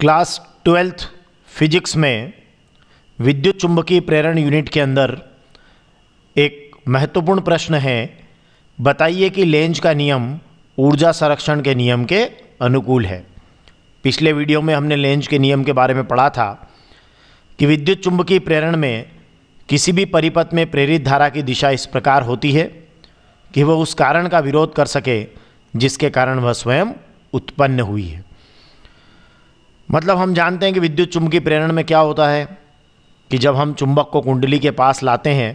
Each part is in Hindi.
क्लास ट्वेल्थ फिजिक्स में विद्युत चुंबकीय प्रेरण यूनिट के अंदर एक महत्वपूर्ण प्रश्न है बताइए कि लेंज का नियम ऊर्जा संरक्षण के नियम के अनुकूल है पिछले वीडियो में हमने लेंज के नियम के बारे में पढ़ा था कि विद्युत चुंबकीय प्रेरण में किसी भी परिपथ में प्रेरित धारा की दिशा इस प्रकार होती है कि वह उस कारण का विरोध कर सके जिसके कारण वह स्वयं उत्पन्न हुई है मतलब हम जानते हैं कि विद्युत चुंबकीय प्रेरण में क्या होता है कि जब हम चुंबक को कुंडली के पास लाते हैं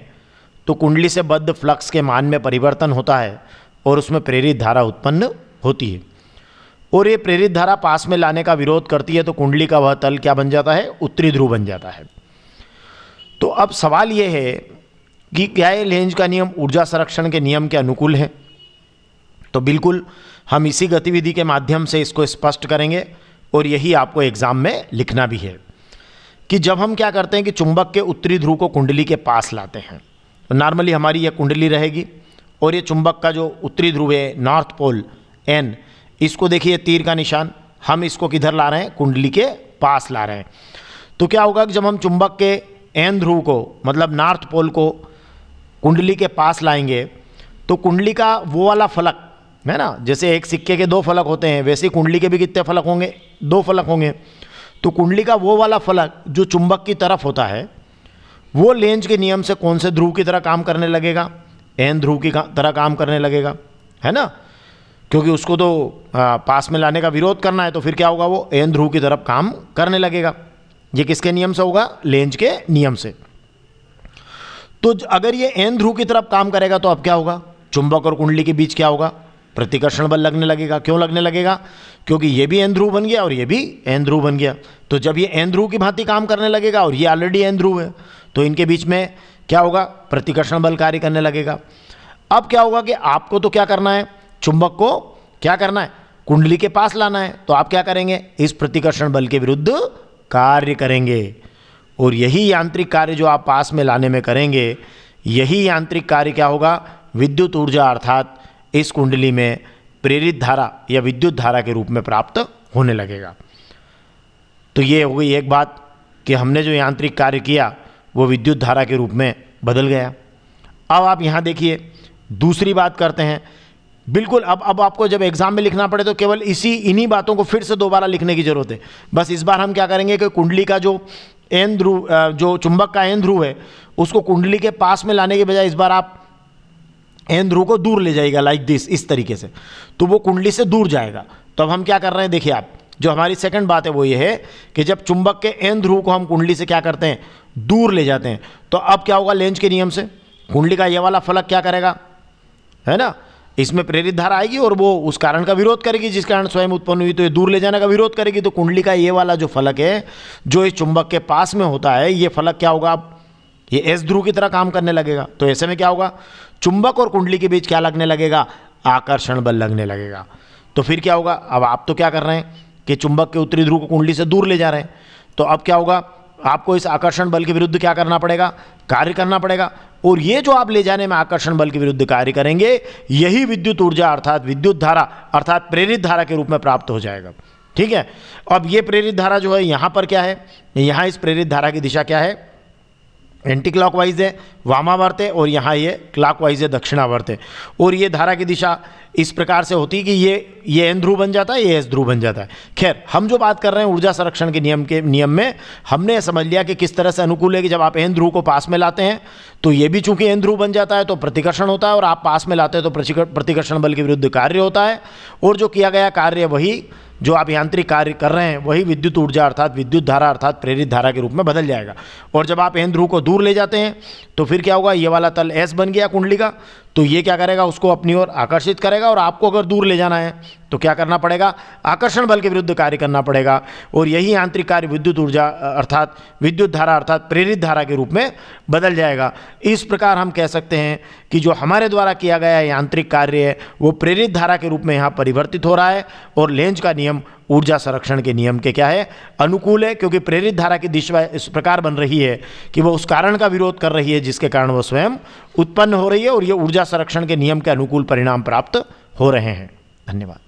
तो कुंडली से बद्ध फ्लक्स के मान में परिवर्तन होता है और उसमें प्रेरित धारा उत्पन्न होती है और ये प्रेरित धारा पास में लाने का विरोध करती है तो कुंडली का वह तल क्या बन जाता है उत्तरी ध्रुव बन जाता है तो अब सवाल ये है कि क्या ये लेंज का नियम ऊर्जा संरक्षण के नियम के अनुकूल है तो बिल्कुल हम इसी गतिविधि के माध्यम से इसको स्पष्ट करेंगे और यही आपको एग्ज़ाम में लिखना भी है कि जब हम क्या करते हैं कि चुंबक के उत्तरी ध्रुव को कुंडली के पास लाते हैं तो नॉर्मली हमारी यह कुंडली रहेगी और ये चुंबक का जो उत्तरी ध्रुव है नॉर्थ पोल एन इसको देखिए तीर का निशान हम इसको किधर ला रहे हैं कुंडली के पास ला रहे हैं तो क्या होगा कि जब हम चुंबक के एन ध्रुव को मतलब नॉर्थ पोल को कुंडली के पास लाएंगे तो कुंडली का वो वाला फलक है ना जैसे एक सिक्के के दो फलक होते हैं वैसे ही कुंडली के भी कितने फलक होंगे दो फलक होंगे तो कुंडली का वो वाला फलक जो चुंबक की तरफ होता है वो लेंज के नियम से कौन से ध्रुव की तरह काम करने लगेगा एन ध्रुव की का, तरह काम करने लगेगा है ना क्योंकि उसको तो आ, पास में लाने का विरोध करना है तो फिर क्या होगा वो एन ध्रुव की तरफ काम करने लगेगा ये किसके नियम से होगा लेंज के नियम से तो अगर ये एन ध्रुव की तरफ काम करेगा तो अब क्या होगा चुंबक और कुंडली के बीच क्या होगा प्रतिकर्षण बल लगने लगेगा क्यों लगने लगेगा क्योंकि ये भी एंध्रुव बन गया और ये भी एंध्रुव बन गया तो जब ये एंध्रुव की भांति काम करने लगेगा और ये ऑलरेडी एंध्रुव है तो इनके बीच में क्या होगा प्रतिकर्षण बल कार्य करने लगेगा अब क्या होगा कि आपको तो क्या करना है चुंबक को क्या करना है कुंडली के पास लाना है तो आप क्या करेंगे इस प्रतिकर्षण बल के विरुद्ध कार्य करेंगे और यही यांत्रिक कार्य जो आप पास में लाने में करेंगे यही यांत्रिक कार्य क्या होगा विद्युत ऊर्जा अर्थात इस कुंडली में प्रेरित धारा या विद्युत धारा के रूप में प्राप्त होने लगेगा तो ये हो गई एक बात कि हमने जो यांत्रिक कार्य किया वो विद्युत धारा के रूप में बदल गया अब आप यहाँ देखिए दूसरी बात करते हैं बिल्कुल अब अब आपको जब एग्ज़ाम में लिखना पड़े तो केवल इसी इन्हीं बातों को फिर से दोबारा लिखने की ज़रूरत है बस इस बार हम क्या करेंगे कि कुंडली का जो एन ध्रुव जो चुंबक का एन ध्रुव है उसको कुंडली के पास में लाने के बजाय इस बार आप एन ध्रुव को दूर ले जाएगा लाइक दिस इस तरीके से तो वो कुंडली से दूर जाएगा तो अब हम क्या कर रहे हैं देखिए आप जो हमारी सेकंड बात है वो ये है कि जब चुंबक के एन ध्रुव को हम कुंडली से क्या करते हैं दूर ले जाते हैं तो अब क्या होगा लेंज के नियम से कुंडली का ये वाला फलक क्या करेगा है ना इसमें प्रेरित धारा आएगी और वो उस कारण का विरोध करेगी जिस कारण स्वयं उत्पन्न हुई तो ये दूर ले जाने का विरोध करेगी तो कुंडली का ये वाला जो फलक है जो इस चुंबक के पास में होता है ये फलक क्या होगा आप ये एस ध्रुव की तरह काम करने लगेगा तो ऐसे में क्या होगा चुंबक और कुंडली के बीच क्या लगने लगेगा आकर्षण बल लगने लगेगा तो फिर क्या होगा अब आप तो क्या कर रहे हैं कि चुंबक के उत्तरी ध्रुव को कुंडली से दूर ले जा रहे हैं तो अब क्या होगा आपको इस आकर्षण बल के विरुद्ध क्या करना पड़ेगा कार्य करना पड़ेगा और ये जो आप ले जाने में आकर्षण बल के विरुद्ध कार्य करेंगे यही विद्युत ऊर्जा अर्थात विद्युत धारा अर्थात प्रेरित धारा के रूप में प्राप्त हो जाएगा ठीक है अब ये प्रेरित धारा जो है यहाँ पर क्या है यहाँ इस प्रेरित धारा की दिशा क्या है एंटी क्लॉकवाइज है वामावर्त है और यहाँ ये क्लॉकवाइज है दक्षिणावर्त है और ये धारा की दिशा इस प्रकार से होती है कि ये ये एन ध्रुव बन जाता है ये एस ध्रुव बन जाता है खैर हम जो बात कर रहे हैं ऊर्जा संरक्षण के नियम के नियम में हमने समझ लिया कि किस तरह से अनुकूल है कि जब आप एन ध्रुव को पास में लाते हैं तो ये भी चूंकि एन ध्रुव बन जाता है तो प्रतिकर्षण होता है और आप पास में लाते हैं तो प्रतिकर्षण बल के विरुद्ध कार्य होता है और जो किया गया कार्य वही जो आप यांत्रिक कार्य कर रहे हैं वही विद्युत ऊर्जा अर्थात विद्युत धारा अर्थात प्रेरित धारा के रूप में बदल जाएगा और जब आप एन ध्रुव को दूर ले जाते हैं तो फिर क्या होगा ये वाला तल एस बन गया कुंडली का तो ये क्या करेगा उसको अपनी ओर आकर्षित करेगा और आपको अगर दूर ले जाना है तो क्या करना पड़ेगा आकर्षण बल के विरुद्ध कार्य करना पड़ेगा और यही आंतरिक कार्य विद्युत ऊर्जा अर्थात विद्युत धारा अर्थात प्रेरित धारा के रूप में बदल जाएगा इस प्रकार हम कह सकते हैं कि जो हमारे द्वारा किया गया यांत्रिक कार्य है वो प्रेरित धारा के रूप में यहाँ परिवर्तित हो रहा है और लेंज का नियम ऊर्जा संरक्षण के नियम के क्या है अनुकूल है क्योंकि प्रेरित धारा की दिशा इस प्रकार बन रही है कि वह उस कारण का विरोध कर रही है जिसके कारण वह स्वयं उत्पन्न हो रही है और ये ऊर्जा संरक्षण के नियम के अनुकूल परिणाम प्राप्त हो रहे हैं धन्यवाद